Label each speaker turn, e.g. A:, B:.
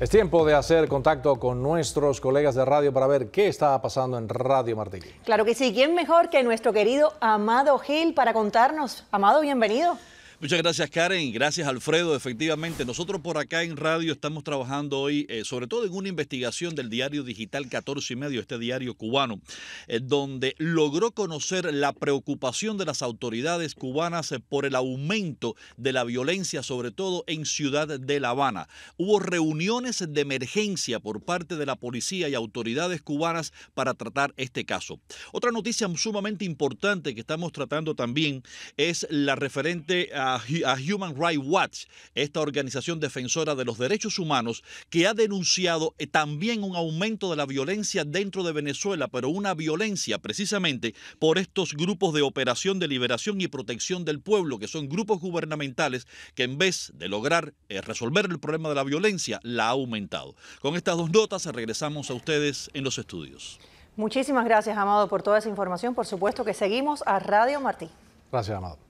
A: Es tiempo de hacer contacto con nuestros colegas de radio para ver qué está pasando en Radio Martí.
B: Claro que sí, ¿quién mejor que nuestro querido Amado Gil para contarnos? Amado, bienvenido.
A: Muchas gracias
C: Karen, gracias Alfredo. Efectivamente, nosotros por acá en radio estamos trabajando hoy, eh, sobre todo en una investigación del diario digital 14 y medio, este diario cubano, eh, donde logró conocer la preocupación de las autoridades cubanas eh, por el aumento de la violencia, sobre todo en Ciudad de La Habana. Hubo reuniones de emergencia por parte de la policía y autoridades cubanas para tratar este caso. Otra noticia sumamente importante que estamos tratando también es la referente a a, Human Rights Watch, esta organización defensora de los derechos humanos, que ha denunciado eh, también un aumento de la violencia dentro de Venezuela, pero una violencia precisamente por estos grupos de operación de liberación y protección del pueblo, que son grupos gubernamentales que en vez de lograr eh, resolver el problema de la violencia, la ha aumentado. Con estas dos notas regresamos a ustedes en los estudios.
B: Muchísimas gracias, Amado, por toda esa información. Por supuesto que seguimos a Radio Martí.
C: Gracias, Amado.